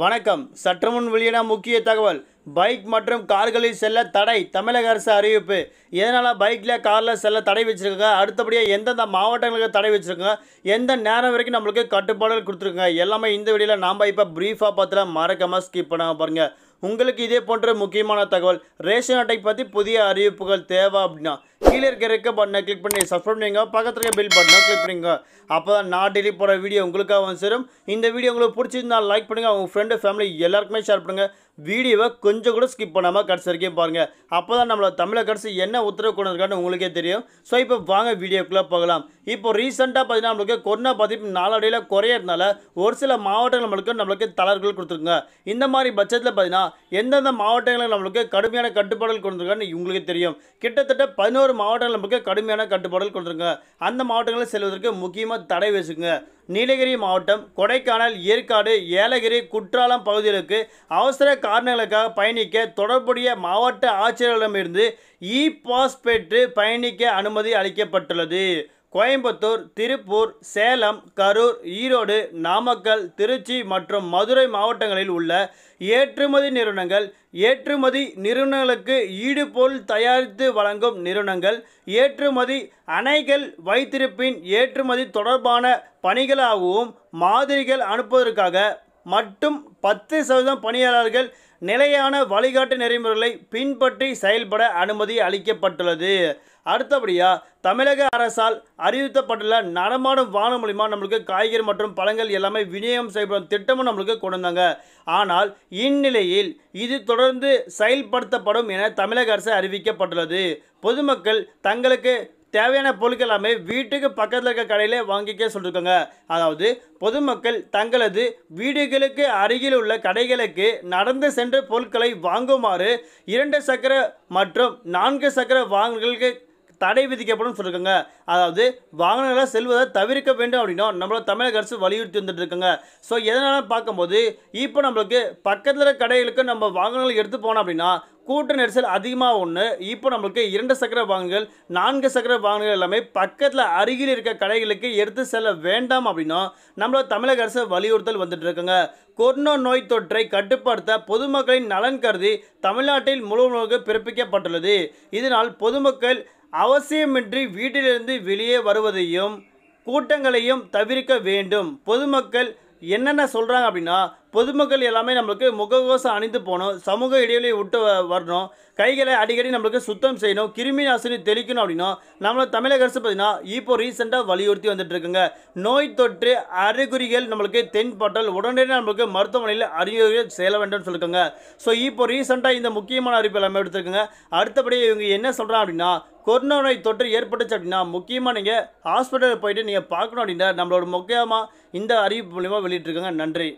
வணக்கம் சற்றுமுன் வெளியான முக்கிய தகவல் பைக் மற்றும் கார்களில் செல்ல தடை தமிழக அரசு அறிவிப்பு எதனால் பைக்கில் காரில் செல்ல தடை வச்சுருக்கோங்க அடுத்தபடியாக எந்தெந்த மாவட்டங்களுக்கு தடை வச்சுருக்கோங்க எந்த நேரம் வரைக்கும் நம்மளுக்கு கட்டுப்பாடுகள் கொடுத்துருக்கோங்க எல்லாமே இந்த வீடியோவில் நாம் இப்போ ப்ரீஃபாக பார்த்துல மறக்காமல் ஸ்கிப் பண்ணாமல் பாருங்கள் உங்களுக்கு இதே போன்ற முக்கியமான தகவல் ரேஷன் அட்டை பற்றி புதிய அறிவிப்புகள் தேவை அப்படின்னா கீழே இருக்க இருக்க பட்டனை கிளிக் பண்ணி சப்ஸ்கிரைப் பண்ணிங்க பக்கத்தில் இருக்க பில் பட்டனை கிளிக் பண்ணிங்க அப்போ தான் நான் டெய்லி போகிற வீடியோ உங்களுக்காக வந்து சேரும் இந்த வீடியோ உங்களுக்கு பிடிச்சிருந்தால் லைக் பண்ணுங்கள் உங்கள் ஃப்ரெண்டு ஃபேமிலி எல்லாருக்குமே ஷேர் பண்ணுங்கள் வீடியோவை கொஞ்சம் கூட ஸ்கிப் பண்ணாமல் கடைசி வரைக்கும் பாருங்கள் அப்போ தான் நம்மளோட தமிழக கடைசி என்ன உத்தரவு கொண்டு இருக்கான்னு உங்களுக்கே தெரியும் ஸோ இப்போ வாங்க வீடியோக்குள்ளே போகலாம் இப்போ ரீசெண்டாக பார்த்தீங்கன்னா நம்மளுக்கு கொரோனா பாதிப்பு நாளடையில் குறையறதுனால ஒரு சில மாவட்டங்கள் நம்மளுக்கு நம்மளுக்கு தளர்கள் கொடுத்துருங்க இந்த மாதிரி பட்சத்தில் பார்த்தீங்கன்னா எந்தெந்த மாவட்டங்களில் நம்மளுக்கு கடுமையான கட்டுப்பாடுகள் கொண்டிருக்கான்னு உங்களுக்கு தெரியும் கிட்டத்தட்ட பதினோரு மாவட்டங்கள் நம்மளுக்கு கடுமையான கட்டுப்பாடுகள் கொடுத்துருங்க அந்த மாவட்டங்களில் செல்வதற்கு முக்கியமாக தடை வச்சுக்கோங்க நீலகிரி மாவட்டம் கொடைக்கானல் ஏற்காடு ஏலகிரி குற்றாலம் பகுதிகளுக்கு அவசர காரணங்களுக்காக பயணிக்க தொடர்புடைய மாவட்ட ஆட்சியர்களிடமிருந்து இ பாஸ் பெற்று பயணிக்க அனுமதி அளிக்கப்பட்டுள்ளது கோயம்புத்தூர் திருப்பூர் சேலம் கரூர் ஈரோடு நாமக்கல் திருச்சி மற்றும் மதுரை மாவட்டங்களில் உள்ள ஏற்றுமதி நிறுவனங்கள் ஏற்றுமதி நிறுவனங்களுக்கு ஈடுபொருள் தயாரித்து வழங்கும் நிறுவனங்கள் ஏற்றுமதி அணைகள் வைத்திருப்பின் ஏற்றுமதி தொடர்பான பணிகளாகவும் மாதிரிகள் அனுப்புவதற்காக மட்டும் பத்து சதவீதம் பணியாளர்கள் நிலையான வழிகாட்டு நெறிமுறைகளை பின்பற்றி செயல்பட அனுமதி அளிக்கப்பட்டுள்ளது அடுத்தபடியாக தமிழக அரசால் அறிவித்தப்பட்டுள்ள நடமாடும் வானம் மூலிமா நம்மளுக்கு காய்கறி மற்றும் பழங்கள் எல்லாமே விநியோகம் செய்யப்படும் திட்டமும் நம்மளுக்கு கொண்டு வந்தாங்க ஆனால் இந்நிலையில் இது தொடர்ந்து செயல்படுத்தப்படும் என தமிழக அரசு அறிவிக்கப்பட்டுள்ளது பொதுமக்கள் தங்களுக்கு தேவையான பொருட்கள் எல்லாமே வீட்டுக்கு பக்கத்தில் இருக்க கடையில் வாங்கிக்க சொல்லியிருக்காங்க அதாவது பொதுமக்கள் தங்களது வீடுகளுக்கு அருகில் உள்ள கடைகளுக்கு நடந்து சென்று பொருட்களை வாங்குமாறு இரண்டு சக்கர மற்றும் நான்கு சக்கர வாகனங்களுக்கு தடை விதிக்கப்படும் சொல்லியிருக்காங்க அதாவது வாகனங்களை செல்வதை தவிர்க்க வேண்டும் அப்படின்னா நம்மளோட தமிழக அரசு வலியுறுத்தி வந்துட்டு இருக்காங்க ஸோ எதனால பார்க்கும்போது இப்போ நம்மளுக்கு பக்கத்தில் இருக்கிற கடைகளுக்கு நம்ம வாகனங்கள் எடுத்து போனோம் அப்படின்னா கூட்ட நெரிசல் அதிகமாக ஒன்று இப்போ நம்மளுக்கு இரண்டு சக்கர வாகனங்கள் நான்கு சக்கர வாகனங்கள் எல்லாமே பக்கத்தில் அருகில் இருக்க கடைகளுக்கு எடுத்து செல்ல வேண்டாம் அப்படின்னா நம்மளோட தமிழக அரசு வலியுறுத்தல் வந்துட்டு இருக்குங்க கொரோனா நோய் தொற்றை கட்டுப்படுத்த பொதுமக்களின் நலன் கருதி தமிழ்நாட்டில் முழுவதுமாக பிறப்பிக்கப்பட்டுள்ளது இதனால் பொதுமக்கள் அவசியமின்றி வீட்டிலிருந்து வெளியே வருவதையும் கூட்டங்களையும் தவிர்க்க வேண்டும் பொதுமக்கள் என்னென்ன சொல்கிறாங்க அப்படின்னா பொதுமக்கள் எல்லாமே நம்மளுக்கு முகக்கவசம் அணிந்து போகணும் சமூக இடைவெளி விட்டு வரணும் கைகளை அடிக்கடி நம்மளுக்கு சுத்தம் செய்யணும் கிருமி நாசினி தெளிக்கணும் அப்படின்னா நம்மளை தமிழக அரசு பார்த்தீங்கன்னா இப்போ ரீசெண்டாக வலியுறுத்தி வந்துட்டு இருக்குங்க நோய் தொற்று அறிகுறிகள் நம்மளுக்கு தென்பட்டால் உடனடியாக நம்மளுக்கு மருத்துவமனையில் அறிகுறிகள் செய்ய வேண்டும் சொல்லியிருக்காங்க ஸோ இப்போ ரீசெண்டாக இந்த முக்கியமான அறிவிப்பு எல்லாமே எடுத்துருக்குங்க அடுத்தபடி இவங்க என்ன சொல்கிறாங்க அப்படின்னா கொரோனா நோய் தொற்று ஏற்பட்டுச்சு அப்படின்னா முக்கியமாக நீங்கள் ஹாஸ்பிட்டலில் போயிட்டு நீங்கள் பார்க்கணும் அப்படின்னா நம்மளோட முக்கியமாக இந்த அறிவிப்பு மூலிமா வெளியிட்டிருக்காங்க நன்றி